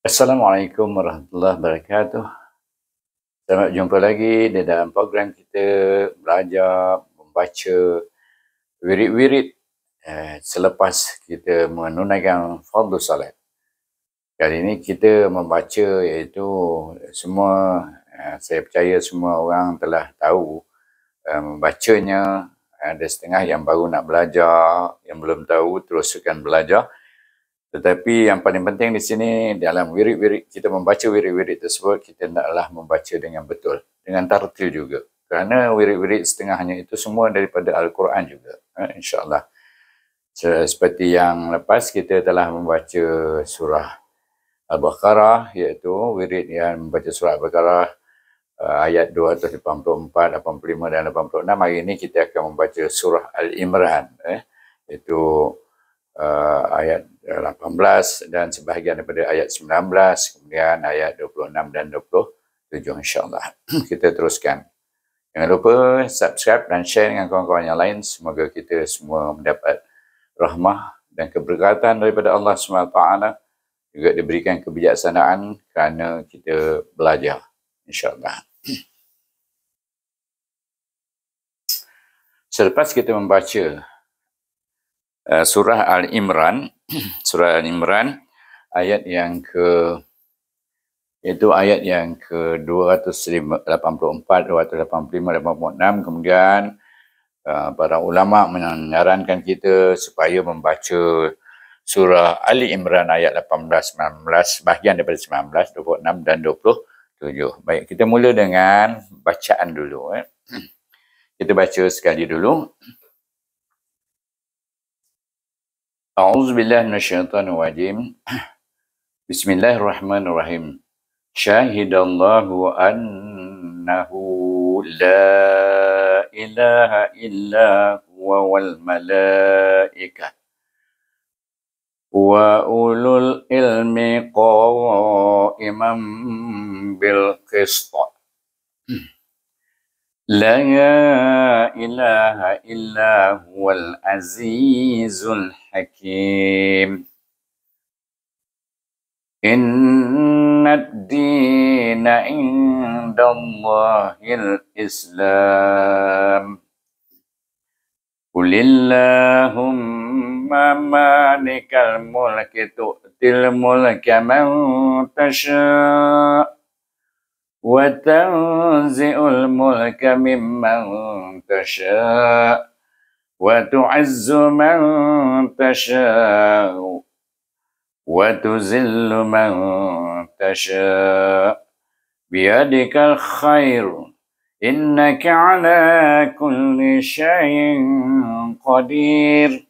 Assalamualaikum warahmatullahi wabarakatuh. Selamat jumpa lagi di dalam program kita belajar membaca wirid-wirid eh, selepas kita menunaikan fardu salat. Kali ini kita membaca iaitu semua eh, saya percaya semua orang telah tahu eh, membacanya ada setengah yang baru nak belajar, yang belum tahu teruskan belajar. Tetapi yang paling penting di sini dalam wirid-wirid kita membaca wirid-wirid tersebut kita naklah membaca dengan betul dengan tartil juga. Kerana wirid-wirid setengahnya itu semua daripada Al-Quran juga. Eh, InsyaAllah. So, seperti yang lepas kita telah membaca surah Al-Baqarah iaitu wirid yang membaca surah Al-Baqarah uh, ayat 284, 85 dan 86. Hari ini kita akan membaca surah Al-Imran. Eh, iaitu uh, ayat 18 uh, dan sebahagian daripada ayat 19 kemudian ayat 26 dan 27 insyaallah kita teruskan jangan lupa subscribe dan share dengan kawan-kawan yang lain semoga kita semua mendapat rahmah dan keberkatan daripada Allah SWT juga diberikan kebijaksanaan kerana kita belajar insyaallah selepas kita membaca Eh, surah Al Imran, surah Al Imran ayat yang ke itu ayat yang ke 284, 285, 286 kemudian uh, para ulama menyarankan kita supaya membaca surah Al Imran ayat 18, 19 bahagian daripada 19, 26 dan tujuh. Baik, kita mula dengan bacaan dulu eh. Kita baca sekali dulu. أعوذ بالله من الشيطان الرجيم بسم الله الرحمن الرحيم شهد الله أنه لا إله إلا هو والملائكة وأولو العلم قائما بالقسط لا إله إلا هو العزيز الحكيم إن الدين عند الله الإسلام قل اللهم مالك الملك تؤتي الملك من تشاء وتنزع الملك ممن تشاء وتعز من تشاء وتذل من تشاء بيدك الخير إنك على كل شيء قدير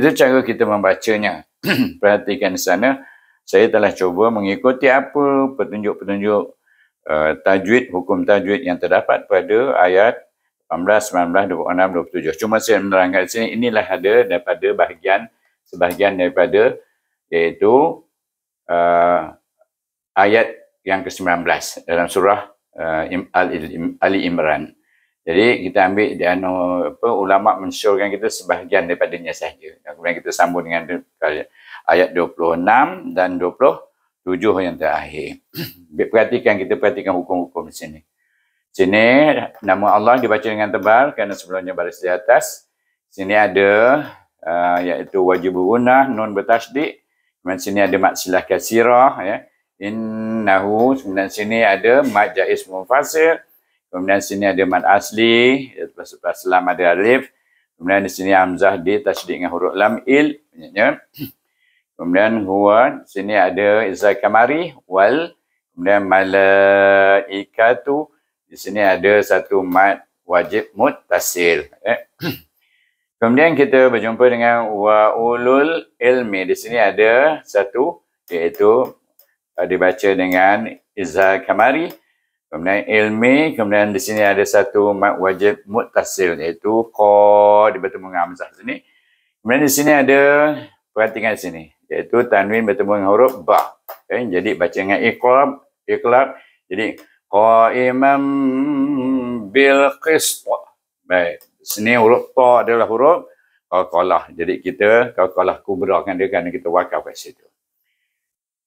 Itu cara kita membacanya. Perhatikan di sana, saya telah cuba mengikuti apa petunjuk-petunjuk uh, tajwid, hukum tajwid yang terdapat pada ayat 18, 19, 26, 27. Cuma saya menerangkan di sini, inilah ada daripada bahagian, sebahagian daripada iaitu uh, ayat yang ke-19 dalam surah uh, Ali Imran. Jadi kita ambil dia anu apa ulama mensyorkan kita sebahagian daripadanya saja. Kemudian kita sambung dengan ayat 26 dan 27 yang terakhir. perhatikan kita perhatikan hukum-hukum di sini. Sini nama Allah dibaca dengan tebal kerana sebelumnya baris di atas. Sini ada uh, iaitu wajib gunah nun bertasdik. Kemudian sini ada maksilah kasirah ya. Innahu kemudian sini ada jaiz mufasir. Kemudian sini ada mad asli, lepas, lepas lam ada alif. Kemudian di sini Amzah di tasydid dengan huruf lam il. Punyanya. Kemudian huwa sini ada izai kamari wal kemudian malaikatu di sini ada satu mad wajib muttasil. Eh. Kemudian kita berjumpa dengan wa ulul ilmi. Di sini ada satu iaitu eh, dibaca dengan izai kamari. Kemudian ilmi, kemudian di sini ada satu mat wajib mutasil iaitu ko di bertemu dengan hamzah sini. Kemudian di sini ada perhatikan sini iaitu tanwin bertemu dengan huruf ba. Okay, jadi baca dengan iqlab, iqlab. Jadi qaimam bil qist. Baik. Sini huruf ta adalah huruf qalqalah. Jadi kita qalqalah kubra kan dia kan kita wakaf kat situ.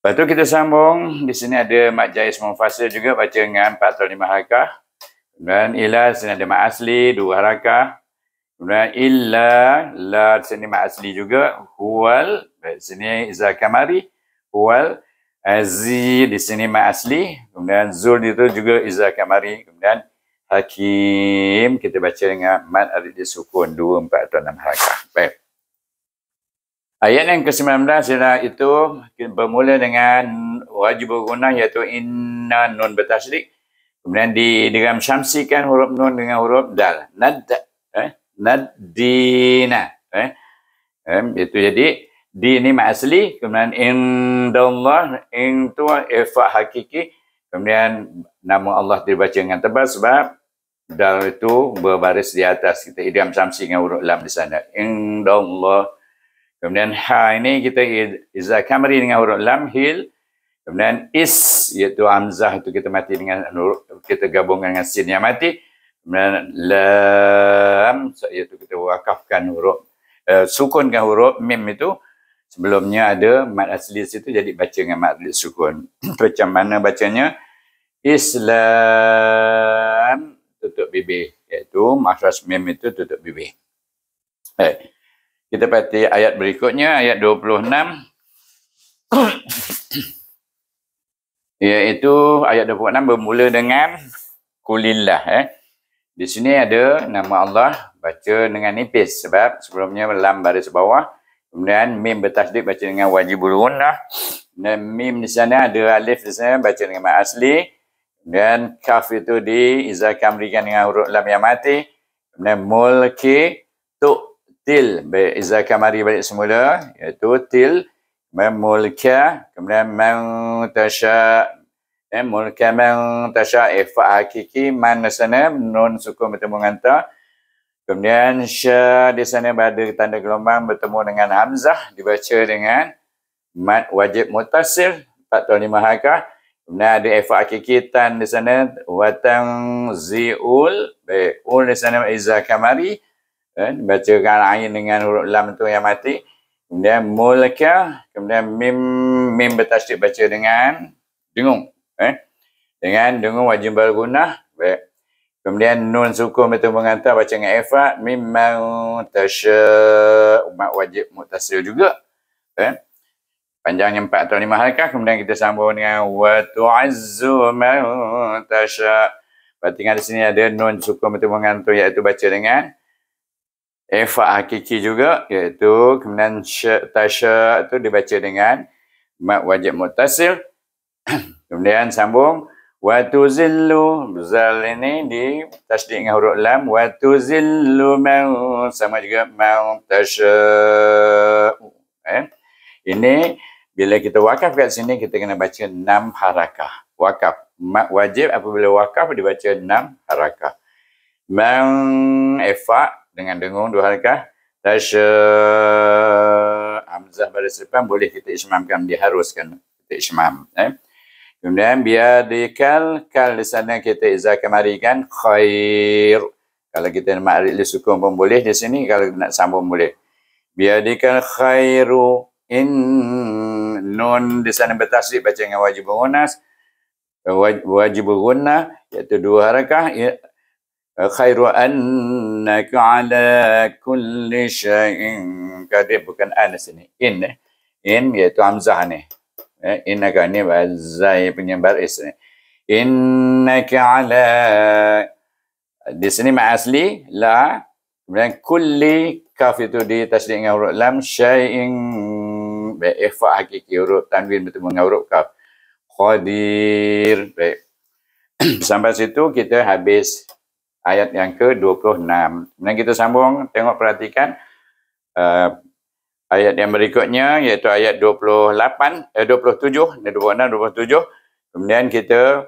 Lepas tu kita sambung. Di sini ada Mak Jais Mufasil juga baca dengan 45 harakah. Kemudian ila sini ada Mak Asli dua harakah. Kemudian illa la di sini Mak Asli juga. Hual di sini Izzah Kamari. Hual Aziz di sini Mak Asli. Kemudian Zul itu juga Izzah Kamari. Kemudian Hakim kita baca dengan Mat Aridis Sukun 2, 4 atau 6 harakah. Baik. Ayat yang ke-19 ialah itu bermula dengan wajib berguna iaitu inna nun bertasrik. Kemudian di dalam syamsikan huruf nun dengan huruf dal. Nad, eh, nadina. Eh, eh, itu jadi di ini mak asli. Kemudian Allah in tu efak hakiki. Kemudian nama Allah dibaca dengan tebal sebab dal itu berbaris di atas. Kita idam syamsi huruf lam di sana. Indallah. Allah. Kemudian ha ini kita izah kamri dengan huruf lam hil. Kemudian is iaitu hamzah itu kita mati dengan huruf kita gabungkan dengan sin yang mati. Kemudian lam so, iaitu kita wakafkan huruf uh, eh, sukun dengan huruf mim itu. Sebelumnya ada mat asli situ jadi baca dengan mat sukun. Macam mana bacanya? Islam tutup bibir iaitu mahras mim itu tutup bibir. Baik. Hey. Kita baca ayat berikutnya, ayat 26. Iaitu ayat 26 bermula dengan kulillah. Eh. Di sini ada nama Allah baca dengan nipis sebab sebelumnya lam baris bawah. Kemudian mim bertasdik baca dengan wajibul gunnah. Dan mim di sana ada alif di sana baca dengan mak asli. Dan kaf itu di izah kamrikan dengan huruf lam yang mati. Kemudian mulki tuk til izakah mari balik semula iaitu til memulka kemudian mentasha eh mulka mentasha ifa eh, hakiki man sana nun sukun bertemu dengan ta kemudian sya di sana berada tanda gelombang bertemu dengan hamzah dibaca dengan mat wajib mutasil 45 hakah kemudian ada ifa eh, hakiki tan di sana watang ziul baik ul di sana izakah mari Kan? Bacakan ain dengan huruf lam tu yang mati. Kemudian mulka. Kemudian mim, mim bertasdik baca dengan dengung. Eh? Dengan dengung wajib berguna Baik. Kemudian nun sukun itu mengantar baca dengan efat. Mim mautasya. Umat wajib mutasya juga. Eh? Panjangnya empat atau lima halkah. Kemudian kita sambung dengan watu watu'azzu mautasya. Berarti kan di sini ada nun sukun itu mengantar iaitu baca dengan Effa hakiki juga iaitu kemudian tasyak itu dibaca dengan mak wajib mutasil kemudian sambung watu tuzillu zal ini di tasdid dengan huruf lam watu tuzillu mau sama juga mau tasyak eh? ini bila kita wakaf kat sini kita kena baca enam harakah wakaf mak wajib apabila wakaf dibaca enam harakah man effa dengan dengung dua harakah tasya hamzah pada sepan boleh kita ismamkan diharuskan kita ismam eh kemudian biadikal kal di sana kita izah kemarikan khair kalau kita nak ma'rif li sukun pun boleh di sini kalau nak sambung boleh biadikal khairu in nun di sana bertasrif baca dengan wajib munas wajib guna iaitu dua harakah خير أنك على Kulli شيء كذب bukan أنا sini إن إن yaitu Hamzah ni eh, إنك ni وزاي penyebar is ni إنك على di sini ma asli la kemudian kulli kaf itu di tasdid dengan huruf lam syai'in bi ikhfa hakiki huruf tanwin bertemu dengan huruf kaf Khadir baik sampai situ kita habis ayat yang ke-26. Dan kita sambung tengok perhatikan uh, ayat yang berikutnya iaitu ayat 28 eh, 27 26 27. Kemudian kita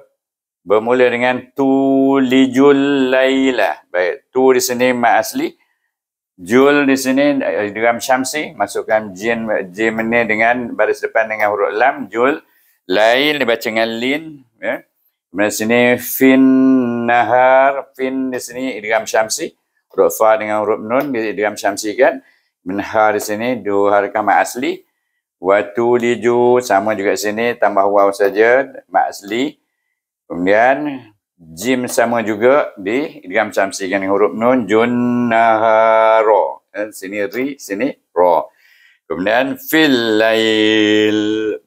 bermula dengan tulijul laila. Baik, tu di sini mak asli. Jul di sini eh, dalam syamsi masukkan jin jin dengan baris depan dengan huruf lam jul lail dibaca dengan lin ya. Kemudian sini fin nahar fin di sini idgham syamsi huruf fa dengan huruf nun di idgham syamsi kan minhar di sini dua harakah mad asli wa tuliju sama juga sini tambah waw saja mad asli kemudian jim sama juga di idgham syamsi kan dengan huruf nun jun naharo dan eh, sini ri sini ro kemudian fil lail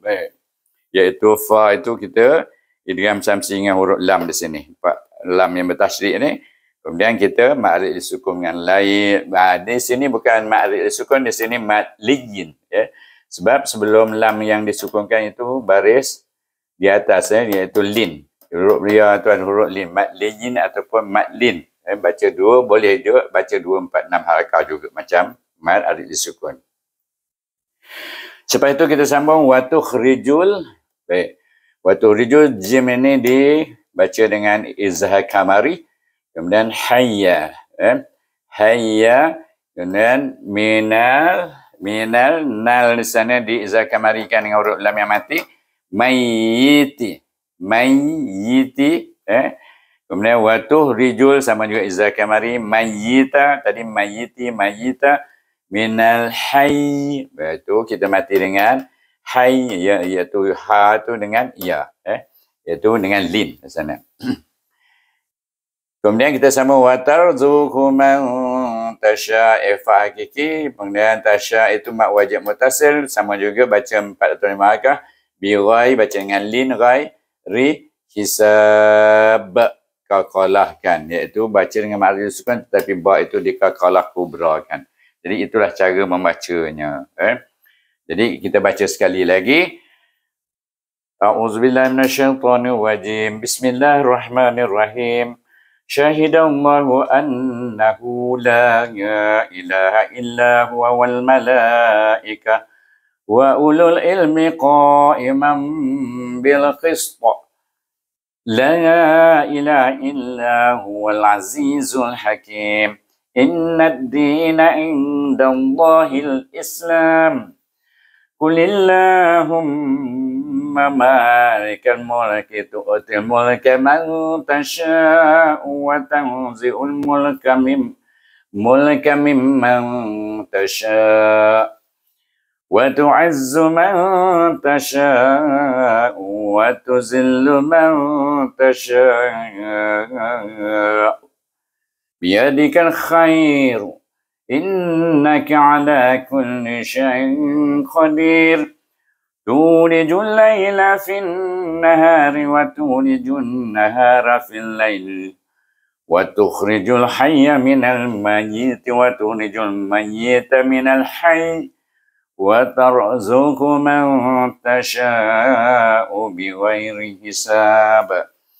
baik iaitu fa itu kita idgham syamsi dengan huruf lam di sini empat lam yang bertasrik ni kemudian kita ma'rid disukun dengan lain nah, ha, di sini bukan ma'rid disukun di sini mad liyin ya sebab sebelum lam yang disukunkan itu baris di atasnya ya, iaitu lin huruf dia tuan huruf lin mad liyin ataupun mad lin ya, baca dua boleh juga baca dua empat enam harakah juga macam mad arid disukun Selepas itu kita sambung waktu khrijul baik waktu khrijul jim ini di baca dengan izhar kamari kemudian hayya eh? hayya kemudian minal minal nal di sana di izhar kamari kan dengan huruf lam yang mati mayyiti mayyiti eh? kemudian waktu rijul sama juga izhar kamari mayyita tadi mayyiti mayyita minal hayy betul kita mati dengan hayy ya, iaitu ha tu dengan ya eh? iaitu dengan lin di sana. Kemudian kita sama watar zuhu man tasha efa hakiki. Kemudian tasha itu mak wajib mutasil. Sama juga baca empat atau lima akah. Bi baca dengan lin rai ri hisab kakolahkan Iaitu baca dengan mak wajib sukan tetapi ba itu dikakalah kubrakan. Jadi itulah cara membacanya. Eh? Jadi kita baca sekali lagi. أعوذ بالله من الشيطان الرجيم بسم الله الرحمن الرحيم شهد الله أنه لا إله إلا هو والملائكة وأولو العلم قائما بالقسط لا إله إلا هو العزيز الحكيم إن الدين عند الله الإسلام قل اللهم مالك الملك تؤتي الملك من تشاء وتنزع الملك من ملك ممن تشاء وتعز من تشاء وتذل من تشاء بيدك الخير إنك على كل شيء قدير تولج الليل في النهار وتولج النهار في الليل وتخرج الحي من الميت وتخرج الميت من الحي وترزق من تشاء بغير حساب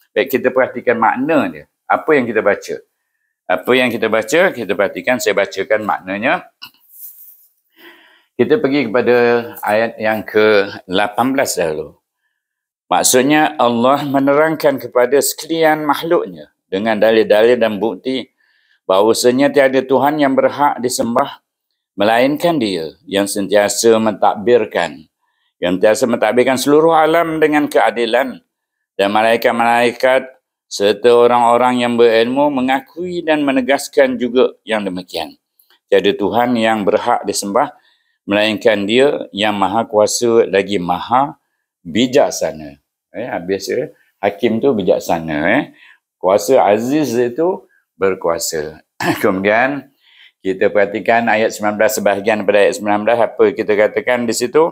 Baik, kita perhatikan makna dia. Apa yang kita baca? Apa yang kita baca, kita perhatikan. Saya bacakan maknanya. Kita pergi kepada ayat yang ke-18 dahulu. Maksudnya Allah menerangkan kepada sekalian makhluknya dengan dalil-dalil dan bukti bahawasanya tiada Tuhan yang berhak disembah melainkan dia yang sentiasa mentadbirkan yang sentiasa mentadbirkan seluruh alam dengan keadilan dan malaikat-malaikat serta orang-orang yang berilmu mengakui dan menegaskan juga yang demikian. Tiada Tuhan yang berhak disembah melainkan dia yang maha kuasa lagi maha bijaksana. Eh, ha, biasa eh? hakim tu bijaksana. Eh. Kuasa aziz itu berkuasa. Kemudian kita perhatikan ayat 19 sebahagian pada ayat 19 apa kita katakan di situ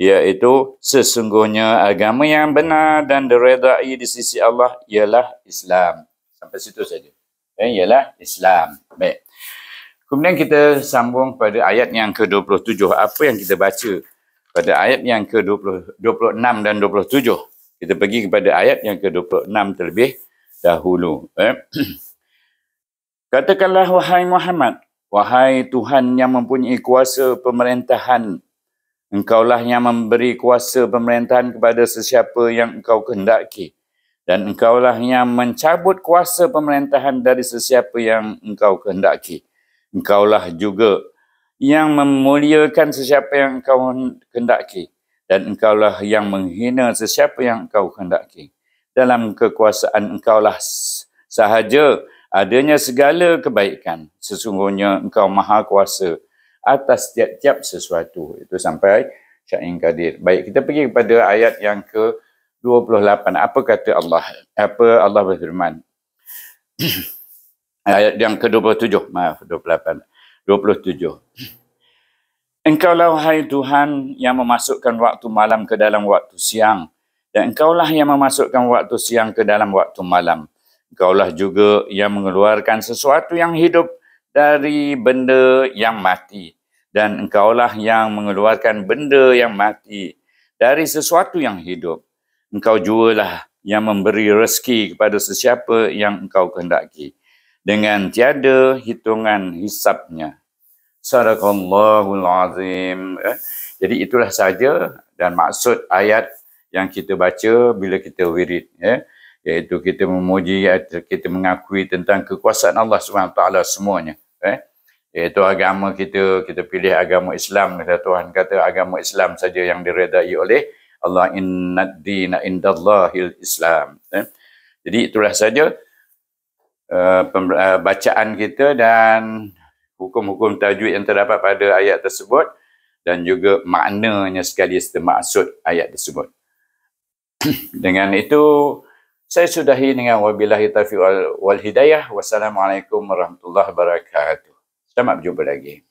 iaitu sesungguhnya agama yang benar dan diredai di sisi Allah ialah Islam. Sampai situ saja. Eh, ialah Islam. Baik. Kemudian kita sambung pada ayat yang ke-27. Apa yang kita baca pada ayat yang ke-26 dan 27? Kita pergi kepada ayat yang ke-26 terlebih dahulu. Eh? Katakanlah wahai Muhammad, wahai Tuhan yang mempunyai kuasa pemerintahan, engkaulah yang memberi kuasa pemerintahan kepada sesiapa yang engkau kehendaki. Dan engkaulah yang mencabut kuasa pemerintahan dari sesiapa yang engkau kehendaki engkaulah juga yang memuliakan sesiapa yang engkau kendaki dan engkaulah yang menghina sesiapa yang engkau kendaki. Dalam kekuasaan engkaulah sahaja adanya segala kebaikan. Sesungguhnya engkau maha kuasa atas tiap-tiap sesuatu. Itu sampai Syahin Qadir. Baik, kita pergi kepada ayat yang ke-28. Apa kata Allah? Apa Allah berfirman? ayat yang ke-27 maaf 28 27 Engkaulah hai Tuhan yang memasukkan waktu malam ke dalam waktu siang dan engkaulah yang memasukkan waktu siang ke dalam waktu malam engkaulah juga yang mengeluarkan sesuatu yang hidup dari benda yang mati dan engkaulah yang mengeluarkan benda yang mati dari sesuatu yang hidup engkau jualah yang memberi rezeki kepada sesiapa yang engkau kehendaki dengan tiada hitungan hisapnya. Sadaqallahul azim. Eh? Jadi itulah saja dan maksud ayat yang kita baca bila kita wirid ya eh? iaitu kita memuji kita mengakui tentang kekuasaan Allah SWT semuanya eh iaitu agama kita kita pilih agama Islam kata Tuhan kata agama Islam saja yang diredai oleh Allah Inna dina indallahil Islam eh? jadi itulah saja Eh, eh, bacaan kita dan hukum-hukum tajwid yang terdapat pada ayat tersebut dan juga maknanya sekali maksud ayat tersebut. dengan itu saya sudahi dengan wabillahi taufiq wal hidayah. Wassalamualaikum warahmatullahi wabarakatuh. Selamat berjumpa lagi.